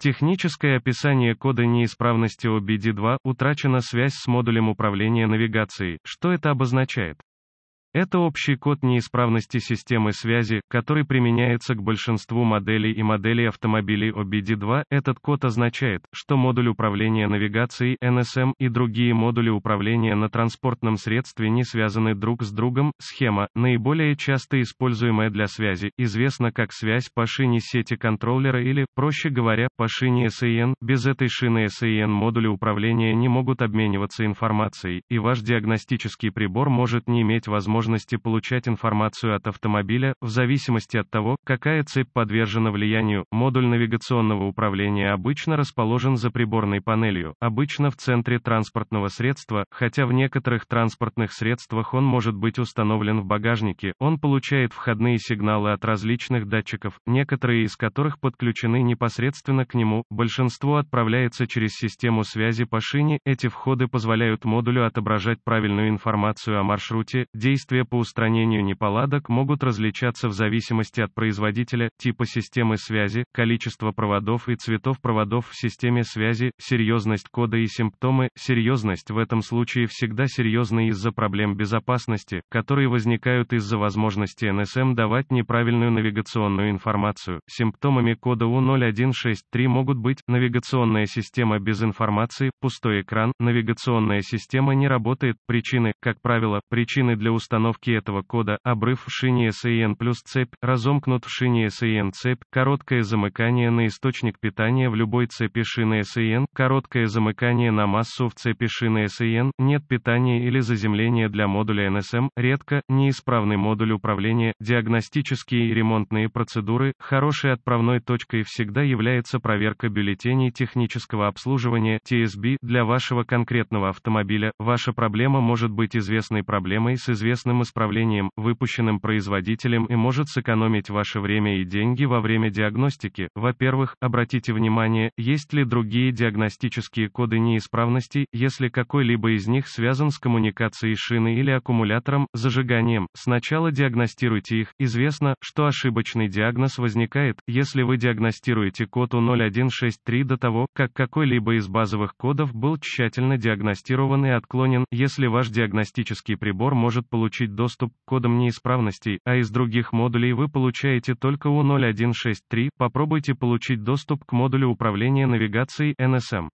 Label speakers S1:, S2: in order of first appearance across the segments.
S1: Техническое описание кода неисправности OBD2 утрачена связь с модулем управления навигацией. Что это обозначает? Это общий код неисправности системы связи, который применяется к большинству моделей и моделей автомобилей OBD2. Этот код означает, что модуль управления навигацией NSM эм и другие модули управления на транспортном средстве не связаны друг с другом. Схема, наиболее часто используемая для связи, известна как связь по шине сети контроллера или, проще говоря, по шине SAN. Без этой шины SAN модули управления не могут обмениваться информацией, и ваш диагностический прибор может не иметь возможности возможности получать информацию от автомобиля, в зависимости от того, какая цепь подвержена влиянию. Модуль навигационного управления обычно расположен за приборной панелью, обычно в центре транспортного средства, хотя в некоторых транспортных средствах он может быть установлен в багажнике, он получает входные сигналы от различных датчиков, некоторые из которых подключены непосредственно к нему, большинство отправляется через систему связи по шине, эти входы позволяют модулю отображать правильную информацию о маршруте, действия Действия по устранению неполадок могут различаться в зависимости от производителя, типа системы связи, количества проводов и цветов проводов в системе связи, серьезность кода и симптомы. Серьезность в этом случае всегда серьезна из-за проблем безопасности, которые возникают из-за возможности NSM давать неправильную навигационную информацию. Симптомами кода U0163 могут быть навигационная система без информации, пустой экран, навигационная система не работает, причины, как правило, причины для установки установки этого кода, обрыв в шине SAN плюс цепь, разомкнут в шине SAN цепь, короткое замыкание на источник питания в любой цепи шины SAN, короткое замыкание на массу в цепи шины SAN, нет питания или заземления для модуля NSM, редко, неисправный модуль управления, диагностические и ремонтные процедуры, хорошей отправной точкой всегда является проверка бюллетеней технического обслуживания, TSB, для вашего конкретного автомобиля, ваша проблема может быть известной проблемой с известным сервисным исправлением, выпущенным производителем и может сэкономить ваше время и деньги во время диагностики. Во-первых, обратите внимание, есть ли другие диагностические коды неисправностей, если какой-либо из них связан с коммуникацией шины или аккумулятором, зажиганием. Сначала диагностируйте их. Известно, что ошибочный диагноз возникает, если вы диагностируете код У0163 до того, как какой-либо из базовых кодов был тщательно диагностирован и отклонен, если ваш диагностический прибор может получить получить доступ к кодам неисправностей, а из других модулей вы получаете только U0163. Попробуйте получить доступ к модулю управления навигацией NSM.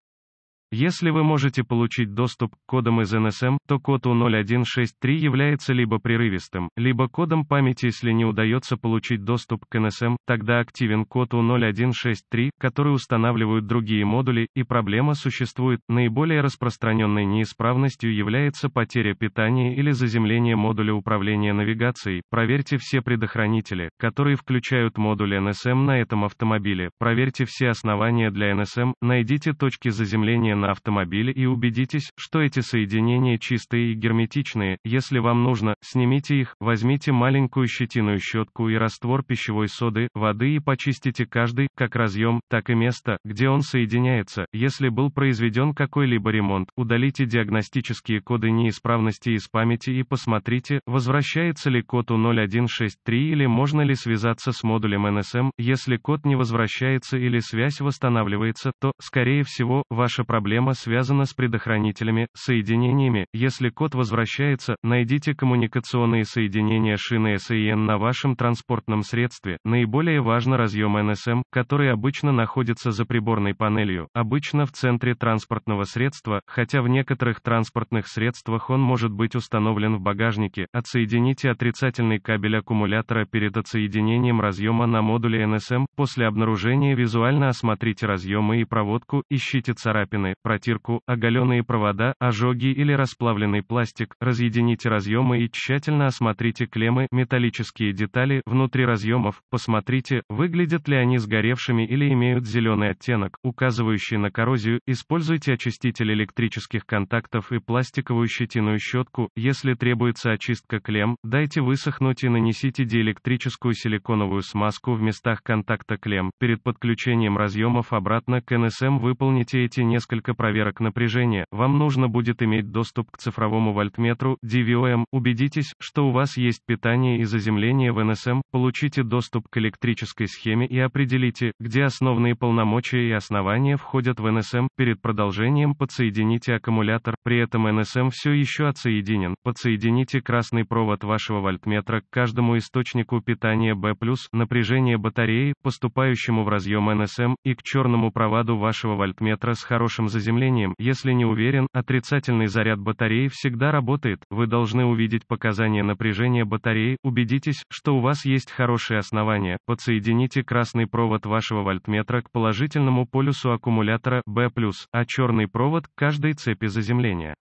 S1: Если вы можете получить доступ к кодам из NSM, то код U0163 является либо прерывистым, либо кодом памяти. Если не удается получить доступ к NSM, тогда активен код U0163, который устанавливают другие модули, и проблема существует. Наиболее распространенной неисправностью является потеря питания или заземление модуля управления навигацией. Проверьте все предохранители, которые включают модуль NSM на этом автомобиле. Проверьте все основания для NSM, найдите точки заземления на автомобиле и убедитесь, что эти соединения чистые и герметичные, если вам нужно, снимите их, возьмите маленькую щетиную щетку и раствор пищевой соды, воды и почистите каждый, как разъем, так и место, где он соединяется, если был произведен какой-либо ремонт, удалите диагностические коды неисправности из памяти и посмотрите, возвращается ли код у 0163 или можно ли связаться с модулем NSM, если код не возвращается или связь восстанавливается, то, скорее всего, ваша проблема проблема связана с предохранителями, соединениями. Если код возвращается, найдите коммуникационные соединения шины SAN на вашем транспортном средстве. Наиболее важно разъем NSM, эм, который обычно находится за приборной панелью, обычно в центре транспортного средства, хотя в некоторых транспортных средствах он может быть установлен в багажнике. Отсоедините отрицательный кабель аккумулятора перед отсоединением разъема на модуле NSM. Эм. После обнаружения визуально осмотрите разъемы и проводку, ищите царапины, протирку, оголенные провода, ожоги или расплавленный пластик, разъедините разъемы и тщательно осмотрите клеммы, металлические детали, внутри разъемов, посмотрите, выглядят ли они сгоревшими или имеют зеленый оттенок, указывающий на коррозию, используйте очиститель электрических контактов и пластиковую щетиную щетку, если требуется очистка клемм, дайте высохнуть и нанесите диэлектрическую силиконовую смазку в местах контакта клемм, перед подключением разъемов обратно к НСМ выполните эти несколько несколько проверок напряжения, вам нужно будет иметь доступ к цифровому вольтметру DVOM, убедитесь, что у вас есть питание и заземление в НСМ, получите доступ к электрической схеме и определите, где основные полномочия и основания входят в НСМ, перед продолжением подсоедините аккумулятор, при этом НСМ все еще отсоединен, подсоедините красный провод вашего вольтметра к каждому источнику питания B+, напряжение батареи, поступающему в разъем НСМ, и к черному проводу вашего вольтметра с хорошим заземлением, если не уверен, отрицательный заряд батареи всегда работает, вы должны увидеть показания напряжения батареи, убедитесь, что у вас есть хорошие основания, подсоедините красный провод вашего вольтметра к положительному полюсу аккумулятора, B+, а черный провод к каждой цепи заземления.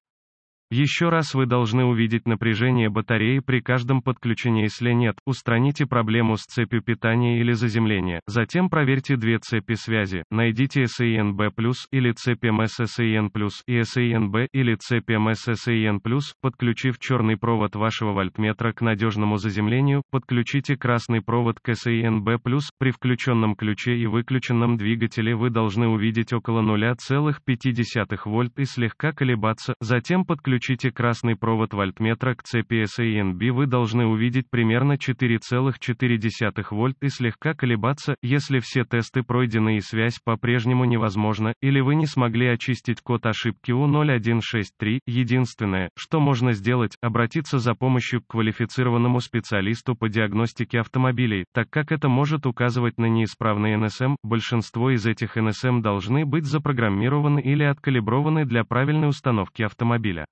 S1: Еще раз вы должны увидеть напряжение батареи при каждом подключении. Если нет, устраните проблему с цепью питания или заземления. Затем проверьте две цепи связи. Найдите SANB+, или цепь MSSAN+, и SANB, или цепь MSSAN+, подключив черный провод вашего вольтметра к надежному заземлению, подключите красный провод к SANB+, при включенном ключе и выключенном двигателе вы должны увидеть около 0,5 вольт и слегка колебаться, затем подключите подключите красный провод вольтметра к цепи SANB вы должны увидеть примерно 4,4 вольт и слегка колебаться, если все тесты пройдены и связь по-прежнему невозможна, или вы не смогли очистить код ошибки U0163. Единственное, что можно сделать, обратиться за помощью к квалифицированному специалисту по диагностике автомобилей, так как это может указывать на неисправный NSM, большинство из этих NSM должны быть запрограммированы или откалиброваны для правильной установки автомобиля.